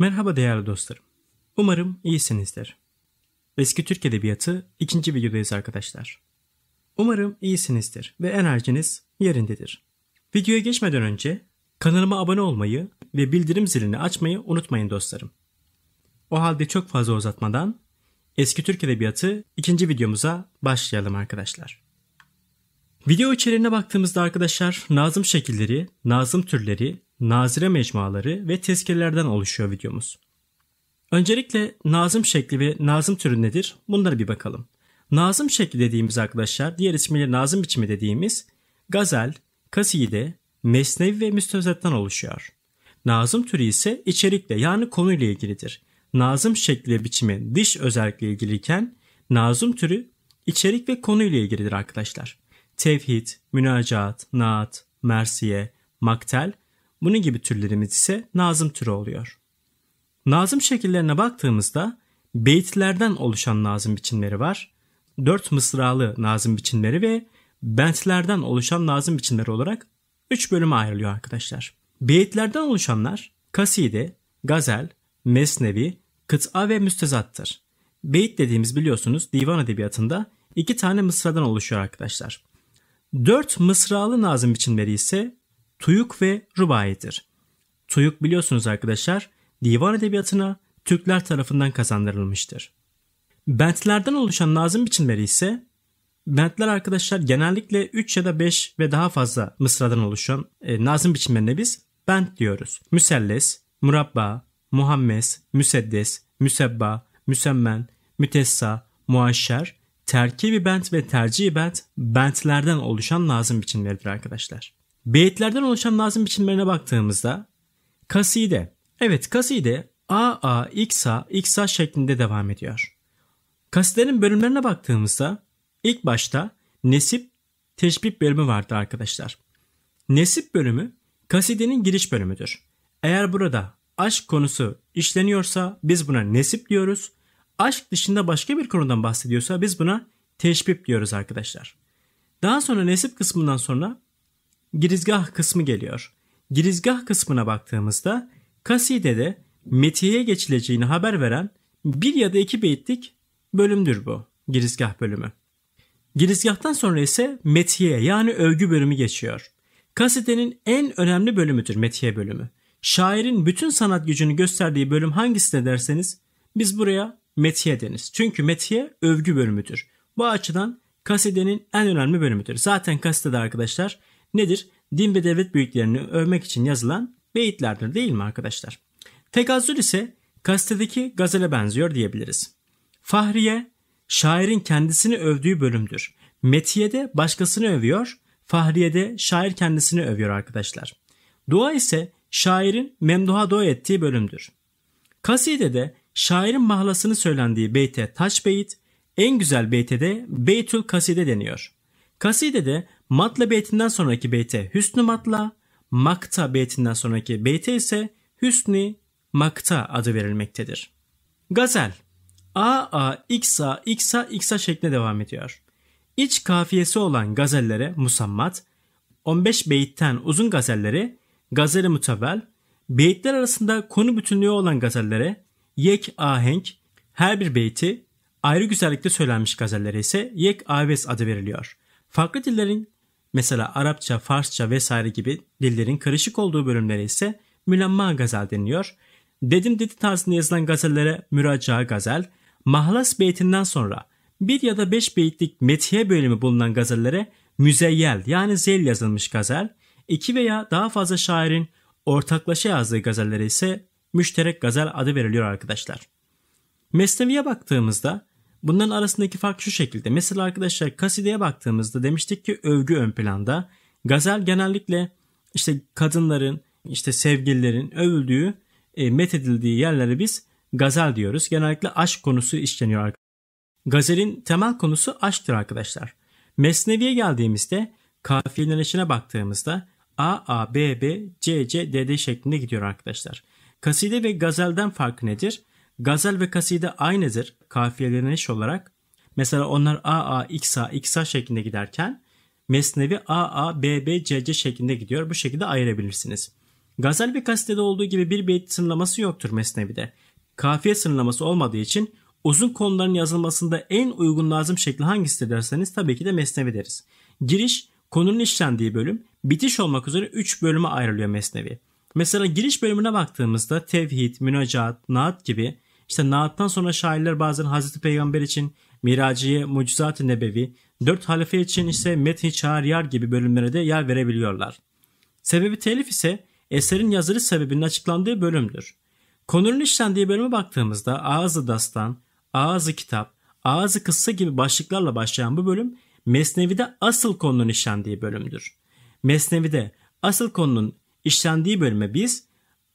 Merhaba değerli dostlarım. Umarım iyisinizdir. Eski Türk Edebiyatı ikinci videodayız arkadaşlar. Umarım iyisinizdir ve enerjiniz yerindedir. Videoya geçmeden önce kanalıma abone olmayı ve bildirim zilini açmayı unutmayın dostlarım. O halde çok fazla uzatmadan Eski Türk Edebiyatı ikinci videomuza başlayalım arkadaşlar. Video içeriğine baktığımızda arkadaşlar nazım şekilleri, nazım türleri, nazire mecmuaları ve tezkirelerden oluşuyor videomuz. Öncelikle nazım şekli ve nazım türü nedir? Bunlara bir bakalım. Nazım şekli dediğimiz arkadaşlar, diğer ismiyle nazım biçimi dediğimiz gazel, kaside, mesnevi ve müstezetten oluşuyor. Nazım türü ise içerikle yani konuyla ilgilidir. Nazım şekli ve biçimi dış özellikle ilgiliyken nazım türü içerik ve konuyla ilgilidir arkadaşlar. Tevhid, münacat, naat, mersiye, maktel bunun gibi türlerimiz ise nazım türü oluyor. Nazım şekillerine baktığımızda beyitlerden oluşan nazım biçimleri var. Dört mısralı nazım biçimleri ve bentlerden oluşan nazım biçimleri olarak üç bölüme ayrılıyor arkadaşlar. Beyitlerden oluşanlar kaside, gazel, mesnevi, kıt'a ve müstezattır. Beyit dediğimiz biliyorsunuz divan edebiyatında iki tane mısradan oluşuyor arkadaşlar. Dört mısralı nazım biçimleri ise Tuyuk ve Rubaiyettir. Tuyuk biliyorsunuz arkadaşlar divan edebiyatına Türkler tarafından kazandırılmıştır. Bentlerden oluşan nazım biçimleri ise Bentler arkadaşlar genellikle 3 ya da 5 ve daha fazla mısradan oluşan e, nazım biçimlerine biz bent diyoruz. Müselles, murabba, muhammes, müseddes, müsebba, müsemmen, mütessa, muaşşer, terkibi bent ve tercihi bent bentlerden oluşan nazım biçimleridir arkadaşlar. Beyitlerden oluşan nazım biçimlerine baktığımızda kaside, evet kaside a a x a x a şeklinde devam ediyor. Kasidenin bölümlerine baktığımızda ilk başta nesip teşbih bölümü vardı arkadaşlar. Nesip bölümü kasidenin giriş bölümüdür. Eğer burada aşk konusu işleniyorsa biz buna nesip diyoruz. Aşk dışında başka bir konudan bahsediyorsa biz buna teşbih diyoruz arkadaşlar. Daha sonra nesip kısmından sonra girizgah kısmı geliyor. Girizgah kısmına baktığımızda kasidede metiye geçileceğini haber veren bir ya da iki beyitlik bölümdür bu girizgah bölümü. Girizgahtan sonra ise metiye yani övgü bölümü geçiyor. Kasidenin en önemli bölümüdür metiye bölümü. Şairin bütün sanat gücünü gösterdiği bölüm hangisine derseniz biz buraya metiye deniz. Çünkü metiye övgü bölümüdür. Bu açıdan kasidenin en önemli bölümüdür. Zaten kasidede arkadaşlar nedir? Din ve devlet büyüklerini övmek için yazılan beyitlerdir değil mi arkadaşlar? Tekazül ise kastedeki gazele benziyor diyebiliriz. Fahriye, şairin kendisini övdüğü bölümdür. Metiye de başkasını övüyor, Fahriye de şair kendisini övüyor arkadaşlar. Dua ise şairin memduha dua ettiği bölümdür. Kaside de şairin mahlasını söylendiği beyte taş beyit, en güzel beyte de beytül kaside deniyor. Kaside de matla beytinden sonraki beyte hüsnü matla, makta beytinden sonraki beyte ise hüsnü makta adı verilmektedir. Gazel A A X A X A X A şeklinde devam ediyor. İç kafiyesi olan gazellere musammat, 15 beyitten uzun gazelleri gazeli mutavel, beyitler arasında konu bütünlüğü olan gazellere yek ahenk, her bir beyti ayrı güzellikte söylenmiş gazellere ise yek aves adı veriliyor. Farklı dillerin mesela Arapça, Farsça vesaire gibi dillerin karışık olduğu bölümlere ise mülemma gazel deniliyor. Dedim dedi tarzında yazılan gazellere müracağa gazel, mahlas beytinden sonra bir ya da beş beyitlik metiye bölümü bulunan gazellere müzeyyel yani zel yazılmış gazel, iki veya daha fazla şairin ortaklaşa yazdığı gazellere ise müşterek gazel adı veriliyor arkadaşlar. Mesnevi'ye baktığımızda Bunların arasındaki fark şu şekilde. Mesela arkadaşlar kasideye baktığımızda demiştik ki övgü ön planda. Gazel genellikle işte kadınların, işte sevgililerin övüldüğü, e, methedildiği yerlere biz gazel diyoruz. Genellikle aşk konusu işleniyor arkadaşlar. Gazelin temel konusu aşktır arkadaşlar. Mesnevi'ye geldiğimizde kafiyelerin içine baktığımızda A, A, B, B, C, C, D, D şeklinde gidiyor arkadaşlar. Kaside ve gazelden farkı nedir? Gazel ve kaside aynıdır kafiyelerine eş olarak. Mesela onlar AA, XA, XA şeklinde giderken Mesnevi AA, BB, CC şeklinde gidiyor. Bu şekilde ayırabilirsiniz. Gazel ve kasitede olduğu gibi bir beyt sınırlaması yoktur Mesnevi'de. Kafiye sınırlaması olmadığı için uzun konuların yazılmasında en uygun lazım şekli hangisidir derseniz tabii ki de Mesnevi deriz. Giriş, konunun işlendiği bölüm, bitiş olmak üzere 3 bölüme ayrılıyor Mesnevi. Mesela giriş bölümüne baktığımızda tevhid, münacat, naat gibi işte naattan sonra şairler bazen Hazreti Peygamber için Miraciye, Mucizat-ı Nebevi, dört halife için ise Methi Çağrıyar gibi bölümlere de yer verebiliyorlar. Sebebi telif ise eserin yazarı sebebinin açıklandığı bölümdür. Konunun işlendiği bölüme baktığımızda Ağzı Dastan, Ağzı Kitap, Ağzı Kıssa gibi başlıklarla başlayan bu bölüm Mesnevi'de asıl konunun işlendiği bölümdür. Mesnevi'de asıl konunun işlendiği bölüme biz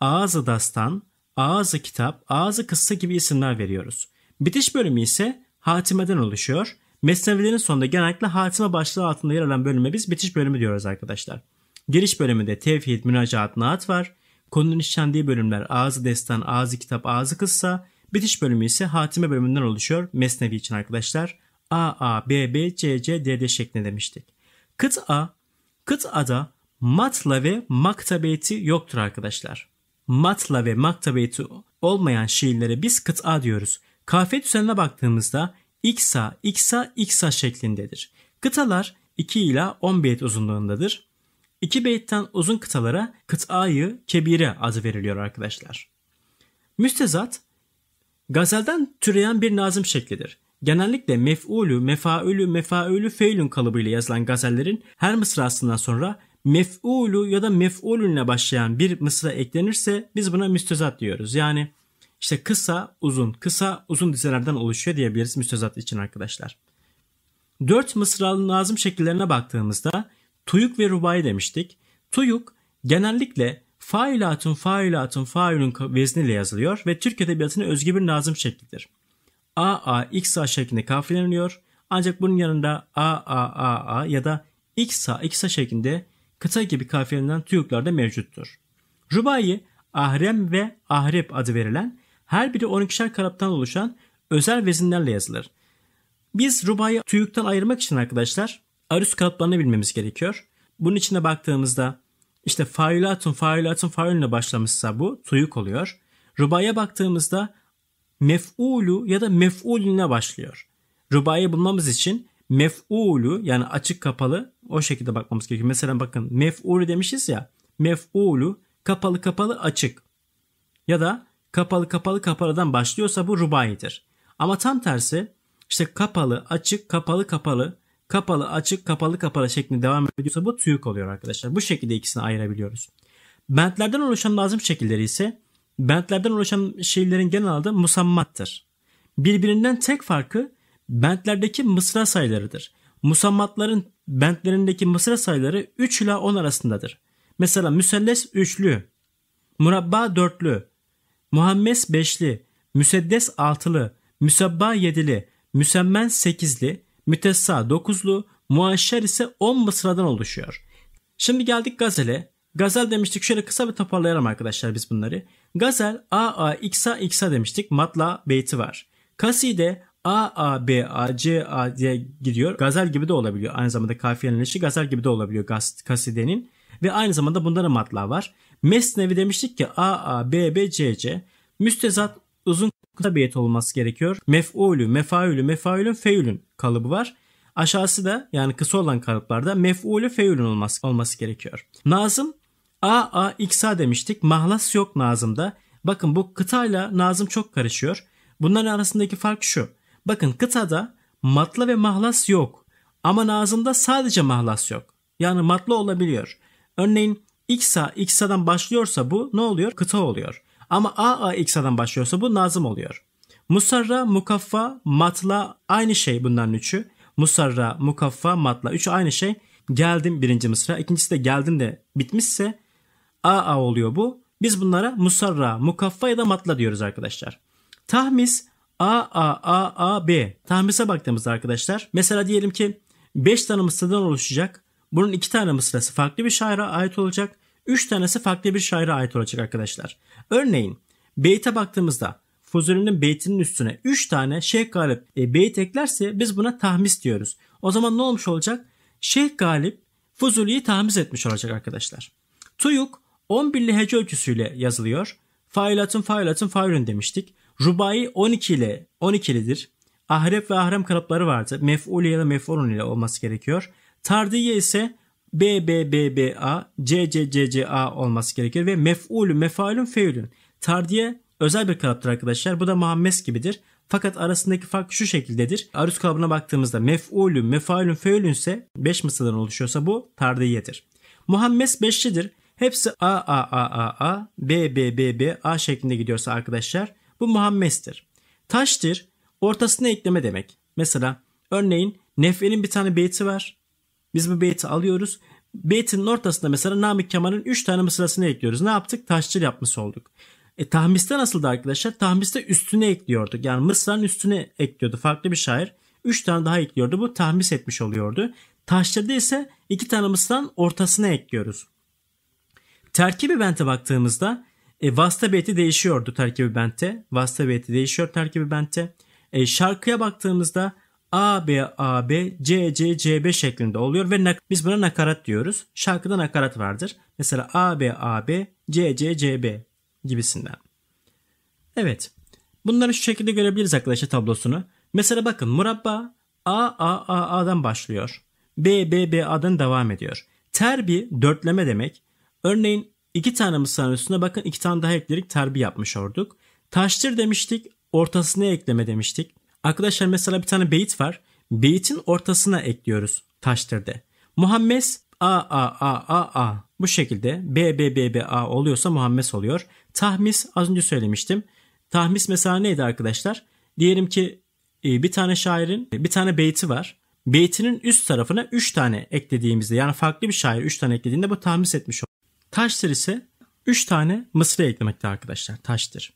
Ağzı Dastan, ağzı kitap, ağzı kıssa gibi isimler veriyoruz. Bitiş bölümü ise hatimeden oluşuyor. Mesnevilerin sonunda genellikle hatime başlığı altında yer alan bölüme biz bitiş bölümü diyoruz arkadaşlar. Giriş bölümünde tevhid, münacaat, naat var. Konunun işlendiği bölümler ağzı destan, ağzı kitap, ağzı kıssa. Bitiş bölümü ise hatime bölümünden oluşuyor mesnevi için arkadaşlar. A, A, B, B, C, C, D, D şeklinde demiştik. A, Kıta, Ada, matla ve maktabeti yoktur arkadaşlar matla ve maktabeti olmayan şiirlere biz kıta diyoruz. Kafiye düzenine baktığımızda iksa, iksa, iksa şeklindedir. Kıtalar 2 ila 10 beyt uzunluğundadır. 2 beytten uzun kıtalara kıtayı kebire adı veriliyor arkadaşlar. Müstezat, gazelden türeyen bir nazım şeklidir. Genellikle mef'ulü, mefaülü, mefaülü, feylün kalıbıyla yazılan gazellerin her mısrasından sonra mef'ulu ya da mef'ulünle başlayan bir mısra eklenirse biz buna müstezat diyoruz. Yani işte kısa uzun, kısa uzun dizelerden oluşuyor diyebiliriz müstezat için arkadaşlar. Dört mısralı nazım şekillerine baktığımızda tuyuk ve rubayı demiştik. Tuyuk genellikle fa'ilatun fa'ilatun fa'ilun vezniyle yazılıyor ve Türk Edebiyatı'na özgü bir nazım şeklidir. A A X A şeklinde kafiyeleniyor ancak bunun yanında A A A A ya da X A X A şeklinde Kıtay gibi kafirlerinden Türkler de mevcuttur. Rubayi, Ahrem ve Ahrep adı verilen her biri 12'şer karaptan oluşan özel vezinlerle yazılır. Biz rubayı tüyükten ayırmak için arkadaşlar arüs kalıplarını bilmemiz gerekiyor. Bunun içine baktığımızda işte failatun failatun failünle başlamışsa bu tüyük oluyor. Rubaya baktığımızda mef'ulu ya da mef'ulüne başlıyor. Rubayı bulmamız için mef'ulu yani açık kapalı o şekilde bakmamız gerekiyor. Mesela bakın mef'ulü demişiz ya. Mef'ulü kapalı kapalı açık. Ya da kapalı kapalı kapalıdan başlıyorsa bu rubayidir. Ama tam tersi işte kapalı açık kapalı kapalı kapalı açık kapalı kapalı şeklinde devam ediyorsa bu tüyük oluyor arkadaşlar. Bu şekilde ikisini ayırabiliyoruz. Bentlerden oluşan lazım şekilleri ise bentlerden oluşan şeylerin genel adı musammattır. Birbirinden tek farkı bentlerdeki mısra sayılarıdır. Musammatların bentlerindeki mısra sayıları 3 ile 10 arasındadır. Mesela müselles üçlü, murabba dörtlü, muhammes beşli, müseddes altılı, müsabba yedili, müsemmen sekizli, mütessa dokuzlu, muaşşer ise on mısradan oluşuyor. Şimdi geldik gazele. Gazel demiştik şöyle kısa bir toparlayalım arkadaşlar biz bunları. Gazel a a iksa iksa demiştik matla beyti var. Kaside A, A, B, A, C, A diye gidiyor. Gazel gibi de olabiliyor. Aynı zamanda kafiyenin eşi gazel gibi de olabiliyor gas, kasidenin. Ve aynı zamanda bunlara matla var. Mesnevi demiştik ki A, A, B, B, C, C. Müstezat uzun kısa olması gerekiyor. Mef'ulü, mefaülü, mefaülün, feülün kalıbı var. Aşağısı da yani kısa olan kalıplarda mef'ulü, feülün olması, olması gerekiyor. Nazım A, A, X, A demiştik. Mahlas yok Nazım'da. Bakın bu kıtayla Nazım çok karışıyor. Bunların arasındaki fark şu. Bakın kıtada matla ve mahlas yok. Ama nazımda sadece mahlas yok. Yani matla olabiliyor. Örneğin XA, XA'dan başlıyorsa bu ne oluyor? Kıta oluyor. Ama AA, XA'dan başlıyorsa bu nazım oluyor. Musarra, mukaffa, matla aynı şey bunların üçü. Musarra, mukaffa, matla. Üçü aynı şey. Geldim birinci mısra. ikincisi de geldim de bitmişse AA oluyor bu. Biz bunlara musarra, mukaffa ya da matla diyoruz arkadaşlar. Tahmis A, A, A, A, B. Tahmisa baktığımızda arkadaşlar mesela diyelim ki 5 tane mısradan oluşacak. Bunun 2 tane mısrası farklı bir şaira ait olacak. 3 tanesi farklı bir şaira ait olacak arkadaşlar. Örneğin beyte baktığımızda Fuzuli'nin beytinin üstüne 3 tane Şeyh Galip e, beyt eklerse biz buna tahmis diyoruz. O zaman ne olmuş olacak? Şeyh Galip Fuzuli'yi tahmis etmiş olacak arkadaşlar. Tuyuk 11'li hece ölçüsüyle yazılıyor. Failatın failatın failün demiştik. Rubai 12 ile 12'lidir. Ahrep ve ahrem kalıpları vardı. Mef'ul ya da mef'ulun ile olması gerekiyor. Tardiye ise B B B B A C C C C A olması gerekir ve mef'ulü mef'alün fe'ülün. Tardiye özel bir kalıptır arkadaşlar. Bu da muhammes gibidir. Fakat arasındaki fark şu şekildedir. Aruz kalıbına baktığımızda mef'ulün, mef'alün, fe'ülün ise 5 mısırdan oluşuyorsa bu tardiyedir. Muhammes beşlidir. Hepsi A A A A A B B B B A şeklinde gidiyorsa arkadaşlar bu muhammestir. Taştir ortasına ekleme demek. Mesela örneğin Nefe'nin bir tane beyti var. Biz bu beyti alıyoruz. Beytinin ortasında mesela Namık Kemal'in 3 tane mısrasını ekliyoruz. Ne yaptık? Taşçıl yapmış olduk. E, tahmiste nasıldı arkadaşlar? Tahmiste üstüne ekliyorduk. Yani mısranın üstüne ekliyordu farklı bir şair. 3 tane daha ekliyordu. Bu tahmis etmiş oluyordu. Taşçıda ise 2 tane mısranın ortasına ekliyoruz. Terkibi bente baktığımızda e, Vastabeti değişiyordu terkibi vasta Vastabeti değişiyor terkibi bente. E, şarkıya baktığımızda A, B, A, B, C, C, C, B şeklinde oluyor ve biz buna nakarat diyoruz. Şarkıda nakarat vardır. Mesela A, B, A, B, C, C, C, B gibisinden. Evet. Bunları şu şekilde görebiliriz arkadaşlar tablosunu. Mesela bakın murabba A, A, A, A'dan başlıyor. B, B, B, A'dan devam ediyor. Terbi dörtleme demek. Örneğin İki tane mısranın üstüne bakın iki tane daha ekledik terbi yapmış olduk. Taştır demiştik ortasına ekleme demiştik. Arkadaşlar mesela bir tane beyit var. Beyitin ortasına ekliyoruz Taştır'da. Muhammes a a a a a bu şekilde b b b b a oluyorsa Muhammes oluyor. Tahmis az önce söylemiştim. Tahmis mesela neydi arkadaşlar? Diyelim ki e, bir tane şairin bir tane beyti var. Beytinin üst tarafına 3 tane eklediğimizde yani farklı bir şair 3 tane eklediğinde bu tahmis etmiş oluyor. Taştır ise 3 tane mısra eklemekte arkadaşlar. Taştır.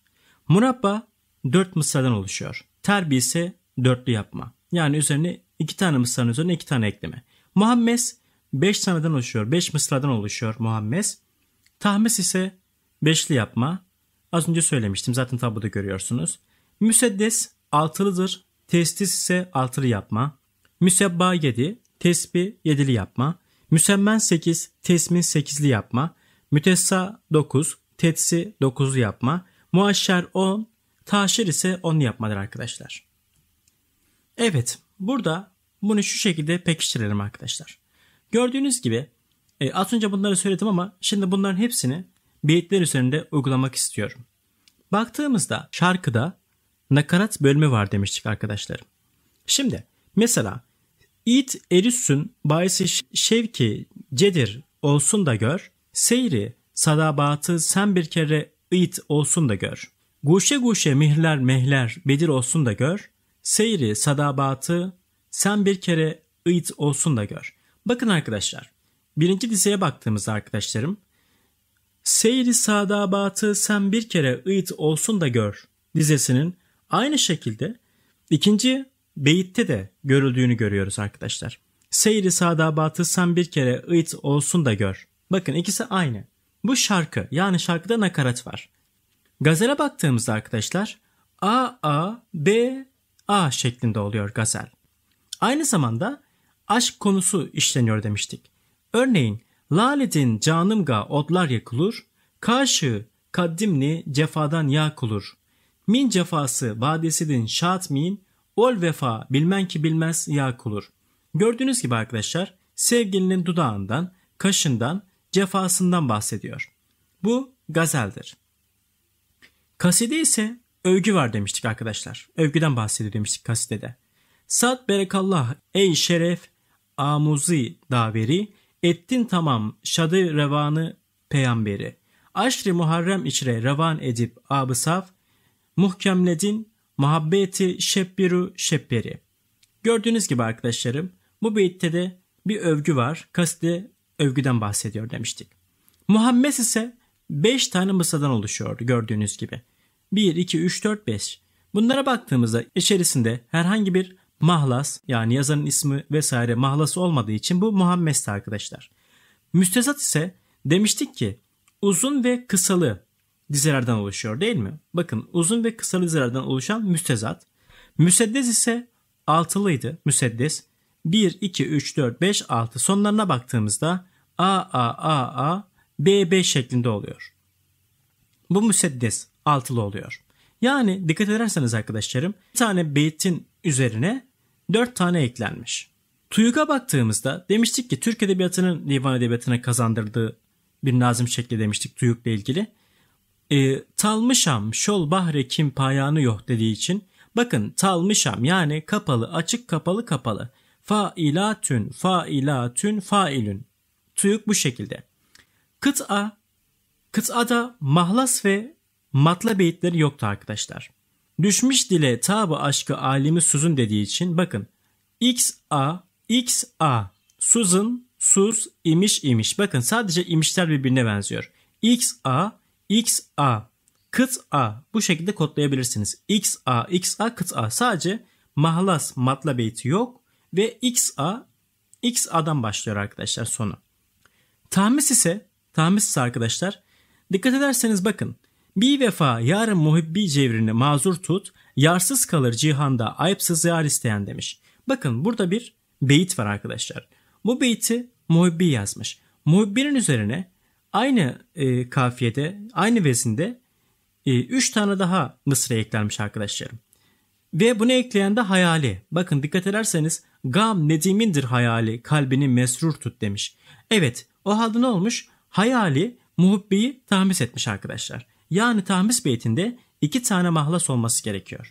Murabba 4 mısradan oluşuyor. Terbi ise dörtlü yapma. Yani üzerine 2 tane mısranın üzerine 2 tane ekleme. Muhammes 5 taneden oluşuyor. 5 mısradan oluşuyor Muhammes. Tahmes ise beşli yapma. Az önce söylemiştim. Zaten tabloda görüyorsunuz. Müseddes altılıdır. Testis ise altılı yapma. Müsebba 7, tesbi 7'li yapma. Müsemmen 8, tesmin 8'li yapma. Mütessa 9, tetsi 9 yapma, muaşşer 10, taşir ise 10 yapmadır arkadaşlar. Evet, burada bunu şu şekilde pekiştirelim arkadaşlar. Gördüğünüz gibi e, az önce bunları söyledim ama şimdi bunların hepsini beyitler üzerinde uygulamak istiyorum. Baktığımızda şarkıda nakarat bölümü var demiştik arkadaşlarım. Şimdi mesela it Erüssün bayisi Şevki Cedir olsun da gör Seyri, sadabatı sen bir kere it olsun da gör. Guşe guşe mihler mehler bedir olsun da gör. Seyri, sadabatı sen bir kere it olsun da gör. Bakın arkadaşlar, birinci dizeye baktığımızda arkadaşlarım, Seyri sadabatı sen bir kere it olsun da gör dizesinin aynı şekilde ikinci beyitte de görüldüğünü görüyoruz arkadaşlar. Seyri sadabatı sen bir kere it olsun da gör. Bakın ikisi aynı. Bu şarkı yani şarkıda nakarat var. Gazele baktığımızda arkadaşlar A A B A şeklinde oluyor gazel. Aynı zamanda aşk konusu işleniyor demiştik. Örneğin Laledin canımga odlar yakılır, karşı kaddimli cefadan yağ kulur, Min cefası vadesidin şat min, ol vefa bilmen ki bilmez yağ kulur. Gördüğünüz gibi arkadaşlar sevgilinin dudağından, kaşından cefasından bahsediyor. Bu gazeldir. Kaside ise övgü var demiştik arkadaşlar. Övgüden bahsediyor demiştik kasidede. Sad berekallah ey şeref amuzi daveri ettin tamam şadı revanı peygamberi. Aşri Muharrem içre revan edip abı saf muhkemledin muhabbeti şebbiru şebberi. Gördüğünüz gibi arkadaşlarım bu beytte de bir övgü var. Kaside övgüden bahsediyor demiştik. Muhammed ise 5 tane masadan oluşuyordu gördüğünüz gibi. 1, 2, 3, 4, 5. Bunlara baktığımızda içerisinde herhangi bir mahlas yani yazarın ismi vesaire mahlası olmadığı için bu Muhammes'ti arkadaşlar. Müstesat ise demiştik ki uzun ve kısalı dizelerden oluşuyor değil mi? Bakın uzun ve kısalı dizelerden oluşan müstezat. Müseddes ise altılıydı müseddes. 1, 2, 3, 4, 5, 6 sonlarına baktığımızda A, A, A, A, B, B şeklinde oluyor. Bu müseddes altılı oluyor. Yani dikkat ederseniz arkadaşlarım bir tane beytin üzerine 4 tane eklenmiş. TÜYÜK'a baktığımızda demiştik ki Türk Edebiyatı'nın divan edebiyatına kazandırdığı bir nazım şekli demiştik TÜYÜK'le ilgili. E, talmışam şol bahre kim payanı yok dediği için bakın talmışam yani kapalı açık kapalı kapalı Failatün, failatün, failün. Tuyuk bu şekilde. Kıt'a, kıt'ada mahlas ve matla beyitleri yoktu arkadaşlar. Düşmüş dile tabı aşkı alimi suzun dediği için bakın. X A X A suzun sus imiş imiş. Bakın sadece imişler birbirine benziyor. X A X A kıt A bu şekilde kodlayabilirsiniz. X A X A kıt A sadece mahlas matla beyti yok ve XA XA'dan başlıyor arkadaşlar sonu. Tahmis ise tahmis ise arkadaşlar dikkat ederseniz bakın bir vefa yarın muhibbi cevrini mazur tut, yarsız kalır cihanda ayıpsız yar isteyen demiş. Bakın burada bir beyit var arkadaşlar. Bu beyti muhibbi yazmış. Muhibbinin üzerine aynı e, kafiyede, aynı vezinde 3 e, tane daha mısra eklenmiş arkadaşlarım. Ve buna ekleyen de hayali. Bakın dikkat ederseniz gam nedimindir hayali kalbini mesrur tut demiş. Evet o halde ne olmuş? Hayali muhibbeyi tahmis etmiş arkadaşlar. Yani tahmis beytinde iki tane mahlas olması gerekiyor.